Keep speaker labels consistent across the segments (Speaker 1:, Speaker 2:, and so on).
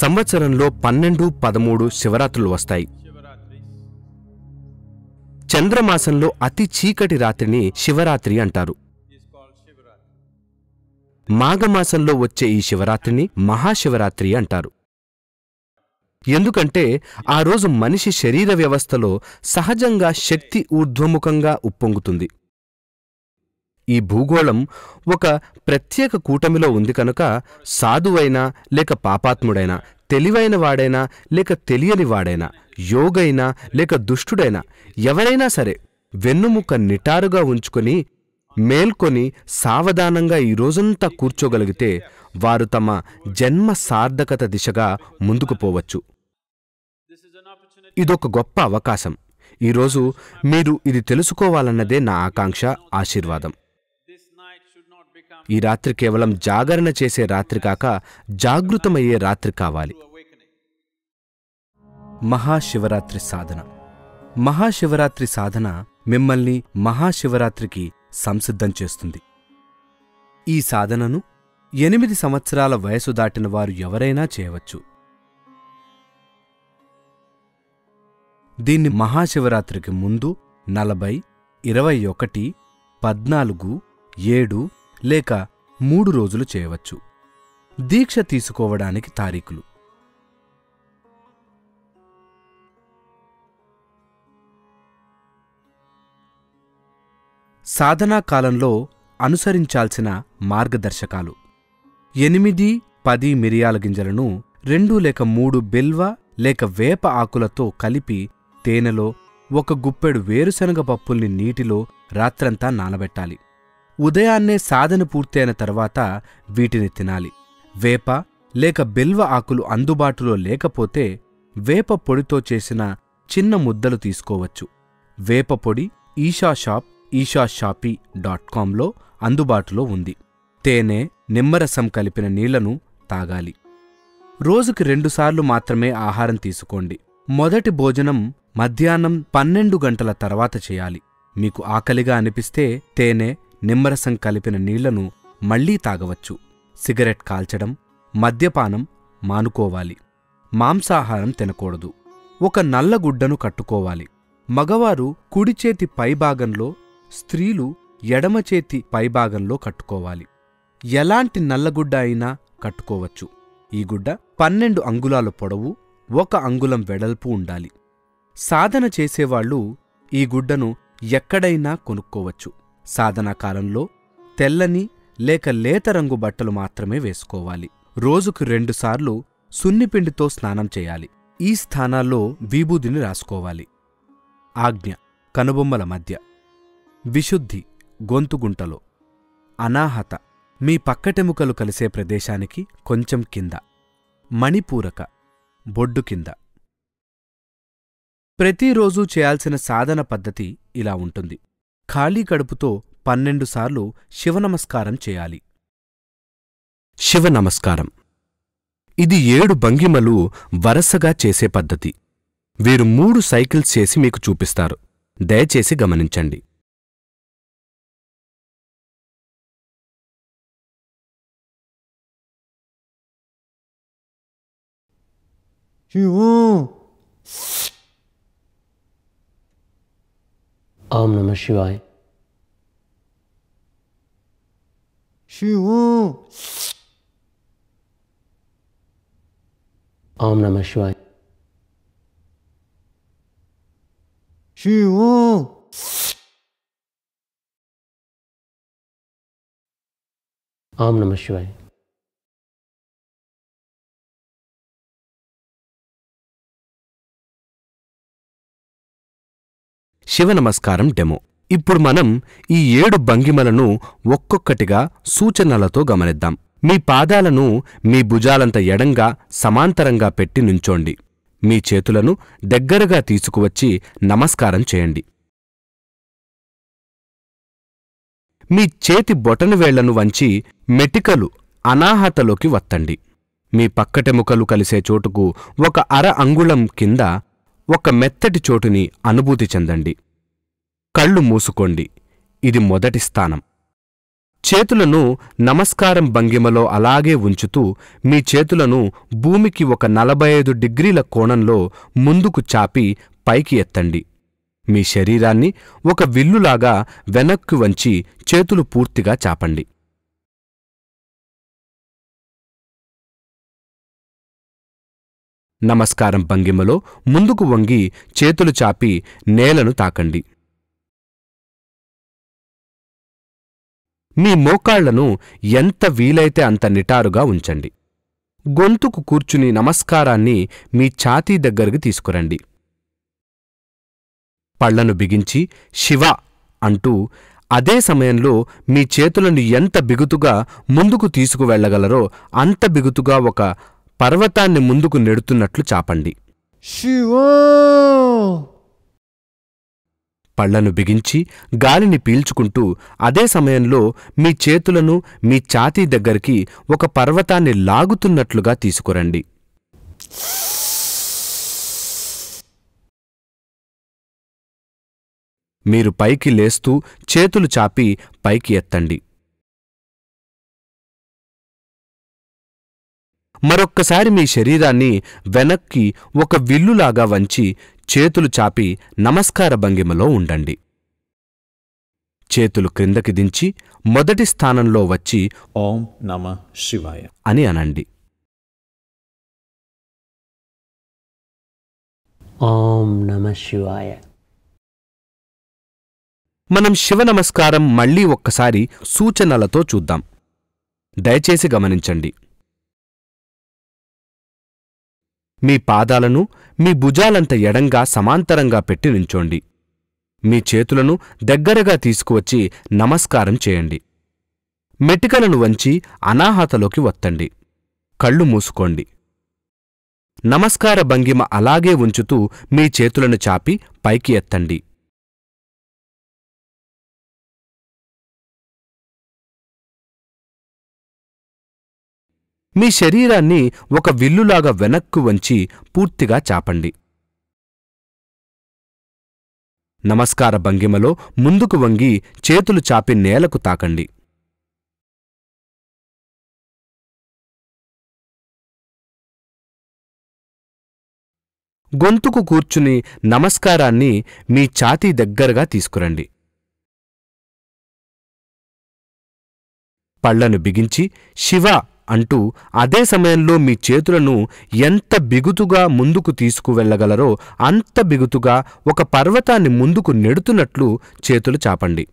Speaker 1: సంవత్సరంలో పన్నెండు పదమూడు శివరాత్రులు వస్తాయి చంద్రమాసంలో అతి చీకటి రాత్రిని శివరాత్రి అంటారు మాఘమాసంలో వచ్చే ఈ శివరాత్రిని మహాశివరాత్రి అంటారు ఎందుకంటే ఆ రోజు మనిషి శరీర వ్యవస్థలో సహజంగా శక్తి ఊర్ధ్వముఖంగా ఉప్పొంగుతుంది ఈ భూగోళం ఒక ప్రత్యేక కూటమిలో ఉంది కనుక సాధువైనా లేక పాపాత్ముడైనా తెలివైన వాడైనా లేక తెలియని వాడైనా యోగైనా లేక దుష్టుడైనా ఎవరైనా సరే వెన్నుముక నిటారుగా ఉంచుకొని మేల్కొని సావధానంగా ఈ రోజంతా కూర్చోగలిగితే వారు తమ జన్మ సార్థకత దిశగా ముందుకు పోవచ్చు ఇదొక గొప్ప అవకాశం ఈరోజు మీరు ఇది తెలుసుకోవాలన్నదే నా ఆకాంక్ష ఆశీర్వాదం ఈ రాత్రి కేవలం జాగరణ చేసే రాత్రి కాక జాగృతమయ్యే రాత్రి కావాలి మహాశివరాత్రి సాధన మహాశివరాత్రి సాధన మిమ్మల్ని మహాశివరాత్రికి సంసిద్ధం చేస్తుంది ఈ సాధనను ఎనిమిది సంవత్సరాల వయసు దాటిన వారు ఎవరైనా చేయవచ్చు దీన్ని మహాశివరాత్రికి ముందు నలభై ఇరవై ఒకటి పద్నాలుగు ఏడు లేక మూడు రోజులు చేయవచ్చు దీక్ష తీసుకోవడానికి తారీఖులు సాధనా కాలంలో అనుసరించాల్సిన మార్గదర్శకాలు ఎనిమిది పది మిరియాల గింజలను రెండు లేక మూడు బిల్వ లేక వేప ఆకులతో కలిపి తేనెలో ఒక గుప్పెడు వేరుశనగ పప్పుల్ని నీటిలో రాత్రంతా నానబెట్టాలి ఉదయాన్నే సాధన పూర్తయిన తర్వాత వీటిని తినాలి వేప లేక బెల్వ ఆకులు అందుబాటులో లేకపోతే వేప పొడితో చేసిన చిన్న ముద్దలు తీసుకోవచ్చు వేప పొడి Isha shop Isha shoppe dot కాంలో అందుబాటులో ఉంది తేనె నిమ్మరసం కలిపిన నీళ్లను తాగాలి రోజుకి రెండుసార్లు మాత్రమే ఆహారం తీసుకోండి మొదటి భోజనం మధ్యాహ్నం పన్నెండు గంటల తర్వాత చేయాలి మీకు ఆకలిగా అనిపిస్తే తేనె నిమ్మరసం కలిపిన నీళ్లను మళ్లీ తాగవచ్చు సిగరెట్ కాల్చడం మద్యపానం మానుకోవాలి మాంసాహారం తినకూడదు ఒక నల్లగుడ్డను కట్టుకోవాలి మగవారు కుడిచేతి పైభాగంలో స్త్రీలు ఎడమచేతి పైభాగంలో కట్టుకోవాలి ఎలాంటి నల్లగుడ్డ అయినా కట్టుకోవచ్చు ఈ గుడ్డ పన్నెండు అంగుళాల పొడవు ఒక అంగుళం వెడల్పు ఉండాలి సాధన చేసేవాళ్ళు ఈ గుడ్డను ఎక్కడైనా కొనుక్కోవచ్చు సాధనాకాలంలో తెల్లని లేక లేత రంగు బట్టలు మాత్రమే వేసుకోవాలి రోజుకు రెండుసార్లు సున్నిపిండితో స్నానం చేయాలి ఈ స్థానాల్లో విభూదిని రాసుకోవాలి ఆజ్ఞ కనుబొమ్మల మధ్య విశుద్ధి గొంతుగుంటలో అనాహత మీ పక్కటెముకలు కలిసే ప్రదేశానికి కొంచెం కింద మణిపూరక బొడ్డు కింద ప్రతిరోజూ చేయాల్సిన సాధన పద్ధతి ఇలా ఉంటుంది ఖాళీ కడుపుతో పన్నెండుసార్లు శివనమస్కారం చేయాలి శివనమస్కారం ఇది ఏడు భంగిమలు వరసగా చేసే పద్ధతి వీరు మూడు సైకిల్స్ చేసి మీకు చూపిస్తారు దయచేసి గమనించండి శివో ओम नमः शिवाय शिव ओम नमः शिवाय
Speaker 2: शिव ओम नमः शिवाय
Speaker 1: శివ నమస్కారం డెమో ఇప్పుడు మనం ఈ ఏడు భంగిమలను ఒక్కొక్కటిగా సూచనలతో గమనిద్దాం మీ పాదాలను మీ భుజాలంత ఎడంగా సమాంతరంగా పెట్టి నుంచోండి మీ చేతులను దగ్గరగా తీసుకువచ్చి నమస్కారం చేయండి మీ చేతి బొటనవేళ్లను వంచి మెటికలు అనాహతలోకి వత్తండి మీ పక్కటెముకలు కలిసే చోటుకు ఒక అర అంగుళం కింద ఒక మెత్తటి చోటుని అనుభూతి చెందండి కళ్ళు మూసుకోండి ఇది మొదటి స్థానం చేతులను నమస్కారం భంగిమలో అలాగే ఉంచుతూ మీ చేతులను భూమికి ఒక నలభై ఐదు డిగ్రీల కోణంలో ముందుకు చాపి పైకి ఎత్తండి మీ శరీరాన్ని ఒక విల్లులాగా వెనక్కు వంచి చేతులు పూర్తిగా చాపండి
Speaker 2: నమస్కారం భంగిమలో ముందుకు
Speaker 1: వంగి చేతులు చాపి నేలను తాకండి మీ మోకాళ్లను ఎంత వీలైతే అంత నిటారుగా ఉంచండి గొంతుకు కూర్చుని నమస్కారాన్ని మీ ఛాతీ దగ్గరికి తీసుకురండి పళ్లను బిగించి శివ అంటూ అదే సమయంలో మీ చేతులను ఎంత బిగుతుగా ముందుకు తీసుకువెళ్లగలరో అంత బిగుతుగా ఒక పర్వతాన్ని ముందుకు నెడుతున్నట్లు చాపండి పళ్లను బిగించి గాలిని పీల్చుకుంటూ అదే సమయంలో మీ చేతులను మీ ఛాతీ దగ్గరికి ఒక పర్వతాన్ని లాగుతున్నట్లుగా తీసుకురండి మీరు పైకి లేస్తూ చేతులు
Speaker 2: చాపి పైకి ఎత్తండి
Speaker 1: మరొక్కసారి మీ శరీరాన్ని వెనక్కి ఒక విల్లులాగా వంచి చేతులు చాపి నమస్కార భంగిమలో ఉండండి చేతులు క్రిందకి దించి మొదటి స్థానంలో వచ్చి ఓం నమ శివాయ అని అనండి ఓం నమ శివాయ మనం శివ నమస్కారం మళ్ళీ ఒక్కసారి సూచనలతో చూద్దాం దయచేసి గమనించండి మీ పాదాలను మీ భుజాలంత ఎడంగా సమాంతరంగా పెట్టి నుంచోండి మీ చేతులను దగ్గరగా తీసుకువచ్చి నమస్కారం చేయండి మెటికలను వంచి అనాహతలోకి వత్తండి కళ్ళు మూసుకోండి నమస్కార భంగిమ అలాగే ఉంచుతూ మీ చేతులను చాపి పైకి ఎత్తండి మీ శరీరాన్ని ఒక విల్లులాగా వెనక్కు వంచి పూర్తిగా చాపండి నమస్కార భంగిమలో ముందుకు వంగి చేతులు
Speaker 2: చాపి నేలకు తాకండి గొంతుకు కూర్చుని
Speaker 1: నమస్కారాన్ని మీ ఛాతీ దగ్గరగా తీసుకురండి పళ్లను బిగించి శివ అంటూ అదే సమయంలో మీ చేతులను ఎంత బిగుతుగా ముందుకు తీసుకువెళ్ళగలరో అంత బిగుతుగా ఒక పర్వతాన్ని ముందుకు నెడుతున్నట్లు చేతులు చాపండి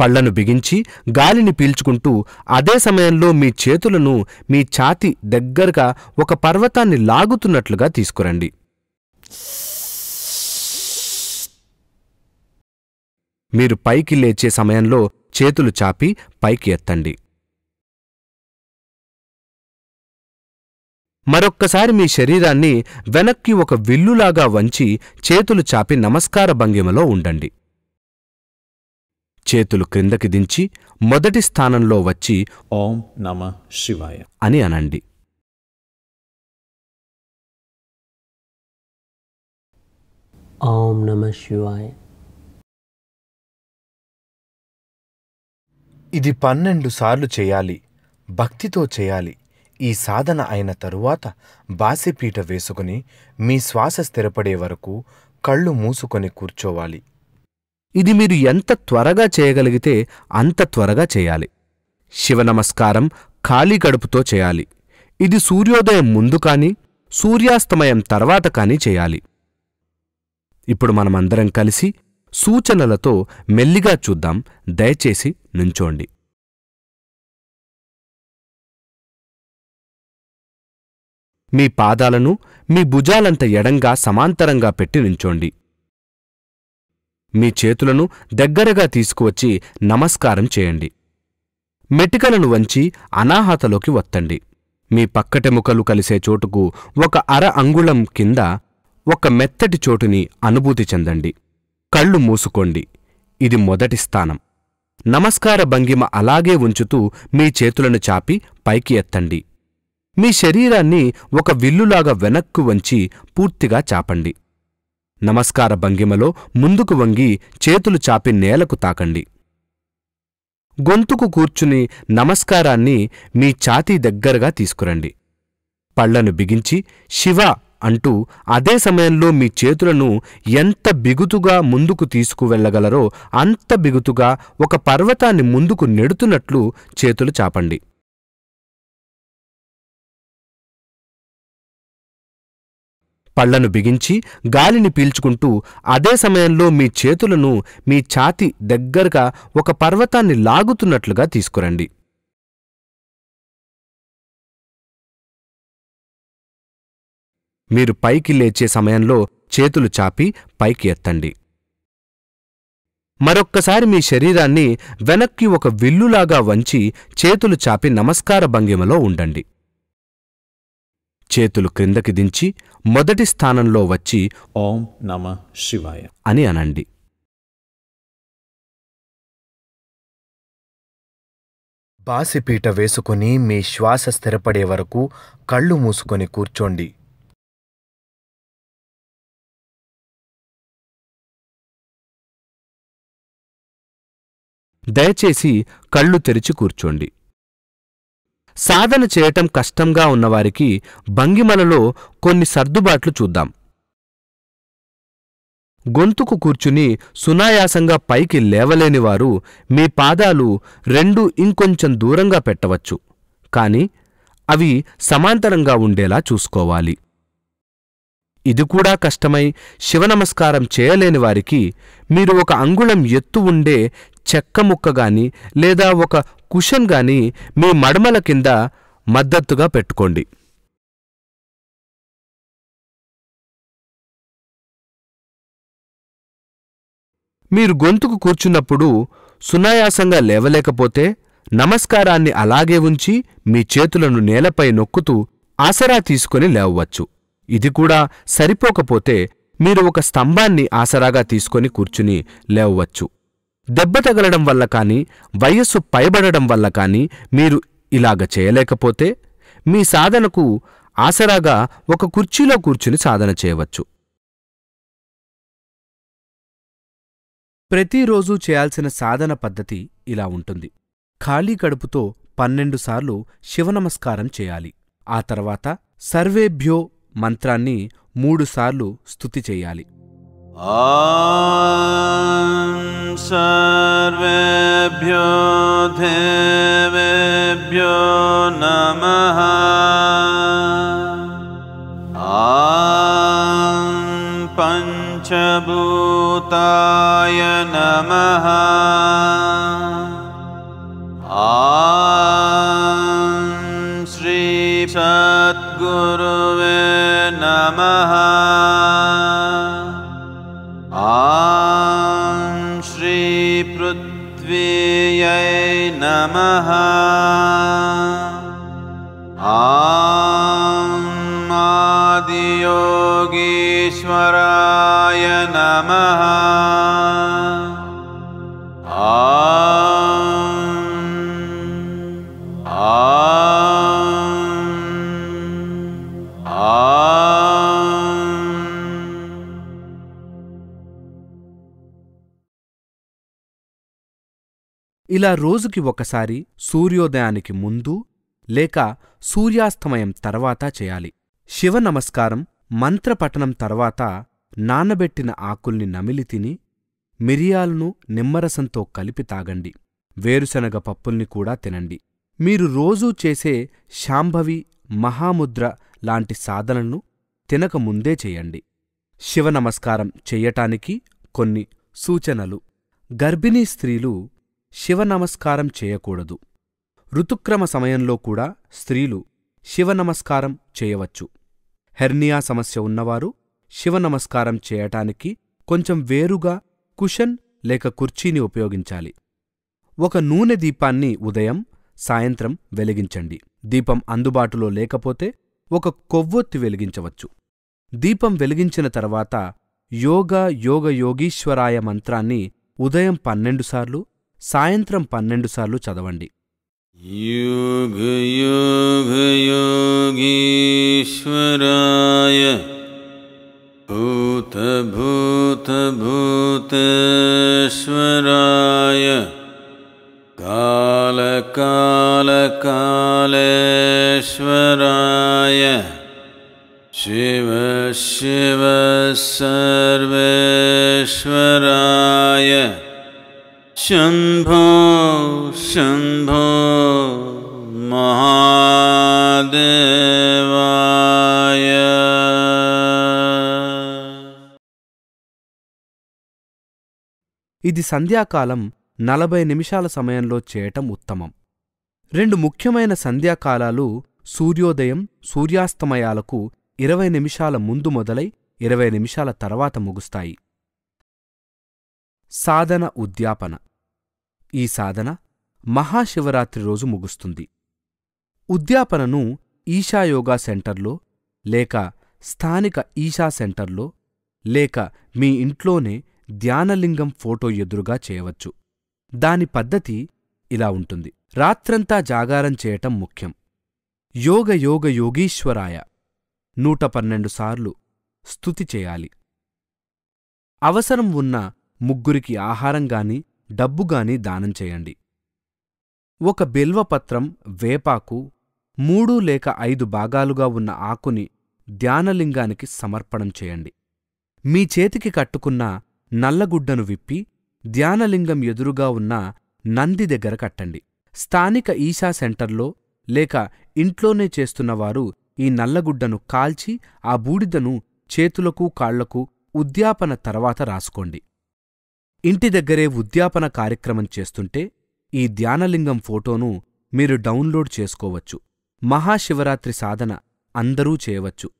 Speaker 1: పళ్లను బిగించి గాలిని పీల్చుకుంటూ అదే సమయంలో మీ చేతులను మీ ఛాతి దగ్గరగా ఒక పర్వతాన్ని లాగుతున్నట్లుగా తీసుకురండి మీరు పైకి లేచే సమయంలో చేతులు చాపి పైకి ఎత్తండి మరొక్కసారి మీ శరీరాన్ని వెనక్కి ఒక విల్లులాగా వంచి చేతులు చాపి నమస్కార భంగిమలో ఉండండి చేతులు క్రిందకి దించి మొదటి స్థానంలో వచ్చి ఓం నమ శివాయ అని అనండి ఓం నమ శివాయ ఇది పన్నెండు సార్లు చేయాలి భక్తితో చేయాలి ఈ సాధన అయిన తరువాత బాసిపీట వేసుకుని మీ శ్వాస స్థిరపడే వరకు కళ్ళు మూసుకొని కూర్చోవాలి ఇది మీరు ఎంత త్వరగా చేయగలిగితే అంత త్వరగా చేయాలి శివ నమస్కారం ఖాళీ కడుపుతో చేయాలి ఇది సూర్యోదయం ముందు కానీ సూర్యాస్తమయం తర్వాత కానీ చేయాలి ఇప్పుడు మనమందరం కలిసి సూచనలతో మెల్లిగా చూద్దాం దయచేసి నుంచోండి మీ పాదాలను మీ భుజాలంత ఎడంగా సమాంతరంగా పెట్టి నుంచోండి మీ చేతులను దగ్గరగా తీసుకువచ్చి నమస్కారం చేయండి మెటికలను వంచి అనాహతలోకి వత్తండి మీ పక్కటెముకలు కలిసే చోటుకు ఒక అర అంగుళం కింద ఒక మెత్తటి చోటుని అనుభూతి చెందండి కళ్ళు మూసుకోండి ఇది మొదటి స్థానం నమస్కార భంగిమ అలాగే ఉంచుతూ మీ చేతులను చాపి పైకి ఎత్తండి మీ శరీరాన్ని ఒక విల్లులాగా వెనక్కు వంచి పూర్తిగా చాపండి నమస్కార భంగిమలో ముందుకు వంగి చేతులు చాపి నేలకు తాకండి గొంతుకు కూర్చుని నమస్కారాన్ని మీ ఛాతీ దగ్గరగా తీసుకురండి పళ్లను బిగించి శివ అంటూ అదే సమయంలో మీ చేతులను ఎంత బిగుతుగా ముందుకు తీసుకువెళ్ళగలరో అంత బిగుతుగా ఒక పర్వతాన్ని ముందుకు నెడుతున్నట్లు చేతులు చాపండి పళ్లను బిగించి గాలిని పీల్చుకుంటూ అదే సమయంలో మీ చేతులను మీ ఛాతి దగ్గరగా ఒక పర్వతాన్ని లాగుతున్నట్లుగా తీసుకురండి మీరు పైకి లేచే సమయంలో చేతులు చాపి పైకి ఎత్తండి మరొక్కసారి మీ శరీరాన్ని వెనక్కి ఒక విల్లులాగా వంచి చేతులు చాపి నమస్కార భంగిమలో ఉండండి చేతులు క్రిందకి దించి మొదటి స్థానంలో వచ్చి ఓం నమ శివాయ
Speaker 2: అని అనండి బాసిపీట వేసుకుని మీ శ్వాస స్థిరపడే వరకు కళ్ళు మూసుకొని కూర్చోండి దయచేసి కళ్ళు
Speaker 1: తెరిచి కూర్చోండి సాధన చేయటం కష్టంగా ఉన్నవారికి భంగిమలలో కొన్ని సర్దుబాట్లు చూద్దాం గొంతుకు కూర్చుని సునాయాసంగా పైకి లేవలేనివారు మీ పాదాలు రెండు ఇంకొంచెం దూరంగా పెట్టవచ్చు కాని అవి సమాంతరంగా ఉండేలా చూసుకోవాలి ఇది కూడా కష్టమై శివనమస్కారం చేయలేని వారికి మీరు ఒక అంగుళం ఎత్తు ఉండే చెక్క ముక్క కానీ లేదా ఒక కుషన్ కానీ మీ మడమల కింద మద్దతుగా పెట్టుకోండి మీరు గొంతుకు కూర్చున్నప్పుడు సునాయాసంగా లేవలేకపోతే నమస్కారాన్ని అలాగే ఉంచి మీ చేతులను నేలపై నొక్కుతూ ఆసరా తీసుకుని లేవవచ్చు ఇది కూడా సరిపోకపోతే మీరు ఒక స్తంభాన్ని ఆసరాగా తీసుకొని కూర్చుని లేవవచ్చు దెబ్బ తగలడం వల్ల కానీ వయస్సు పైబడడం వల్ల కానీ మీరు ఇలాగ చేయలేకపోతే మీ సాధనకు ఆసరాగా ఒక కుర్చీలో కూర్చుని సాధన చేయవచ్చు ప్రతిరోజూ చేయాల్సిన సాధన పద్ధతి ఇలా ఉంటుంది ఖాళీ కడుపుతో పన్నెండుసార్లు శివనమస్కారం చేయాలి ఆ తర్వాత సర్వేభ్యో మంత్రాన్ని మూడుసార్లు స్తుతి చేయాలి आ देवेभ्यो नमः आ पञ्चभूताय नमः नमः आदियोगीश्वराय नमः ఇలా రోజుకి ఒకసారి సూర్యోదయానికి ముందు లేక సూర్యాస్తమయం తర్వాత చేయాలి శివ నమస్కారం మంత్రపఠనం తర్వాత నానబెట్టిన ఆకుల్ని నమిలి తిని మిరియాలను నిమ్మరసంతో కలిపి తాగండి వేరుశనగ పప్పుల్ని కూడా తినండి మీరు రోజూ చేసే శాంభవి మహాముద్ర లాంటి సాధనలను తినకముందే చేయండి శివ నమస్కారం చెయ్యటానికి కొన్ని సూచనలు గర్భిణీ స్త్రీలు శివనమస్కారం చేయకూడదు ఋతుక్రమ సమయంలో కూడా స్త్రీలు శివనమస్కారం చేయవచ్చు హెర్నియా సమస్య ఉన్నవారు శివనమస్కారం చేయటానికి కొంచెం వేరుగా కుషన్ లేక కుర్చీని ఉపయోగించాలి ఒక నూనె దీపాన్ని ఉదయం సాయంత్రం వెలిగించండి దీపం అందుబాటులో లేకపోతే ఒక కొవ్వొత్తి వెలిగించవచ్చు దీపం వెలిగించిన తర్వాత యోగ యోగ యోగీశ్వరాయ మంత్రాన్ని ఉదయం పన్నెండుసార్లు సాయంత్రం పన్నెండు సార్లు చదవండి
Speaker 2: యోగ యోగ భూత భూత భూతేశ్వరాయ కాల
Speaker 1: కాల కాలేశ్వరాయ శివ శివ సర్వేశ్వరాయ
Speaker 2: शम्भो शम्भो महादेवाय
Speaker 1: ఇది సంధ్యాకాలం నలభై నిమిషాల సమయంలో చేయటం ఉత్తమం రెండు ముఖ్యమైన సంధ్యాకాలాలు సూర్యోదయం సూర్యాస్తమయాలకు ఇరవై నిమిషాల ముందు మొదలై ఇరవై నిమిషాల తర్వాత ముగుస్తాయి సాధన ఉద్యాపన ఈ సాధన మహాశివరాత్రి రోజు ముగుస్తుంది ఉద్యాపనను ఈశాయోగా సెంటర్లో లేక స్థానిక ఈశా సెంటర్లో లేక మీ ఇంట్లోనే ధ్యానలింగం ఫోటో ఎదురుగా చేయవచ్చు దాని పద్ధతి ఇలా ఉంటుంది రాత్రంతా జాగారం చేయటం ముఖ్యం యోగ యోగ యోగీశ్వరాయ నూట పన్నెండు సార్లు స్థుతి చేయాలి అవసరం ఉన్న ముగ్గురికి ఆహారంగాని డబ్బుగాని దానం చేయండి ఒక బిల్వపత్రం వేపాకు మూడు లేక ఐదు భాగాలుగా ఉన్న ఆకుని ధ్యానలింగానికి సమర్పణం చేయండి మీ చేతికి కట్టుకున్న నల్లగుడ్డను విప్పి ధ్యానలింగం ఎదురుగా ఉన్న నంది దగ్గర కట్టండి స్థానిక ఈశా సెంటర్లో లేక ఇంట్లోనే చేస్తున్నవారు ఈ నల్లగుడ్డను కాల్చి ఆ బూడిదను చేతులకు కాళ్లకు ఉద్యాపన తర్వాత రాసుకోండి ఇంటి దగ్గరే ఉద్యాపన కార్యక్రమం చేస్తుంటే ఈ ధ్యానలింగం ఫోటోను మీరు డౌన్లోడ్ చేసుకోవచ్చు మహాశివరాత్రి సాధన అందరూ
Speaker 2: చేయవచ్చు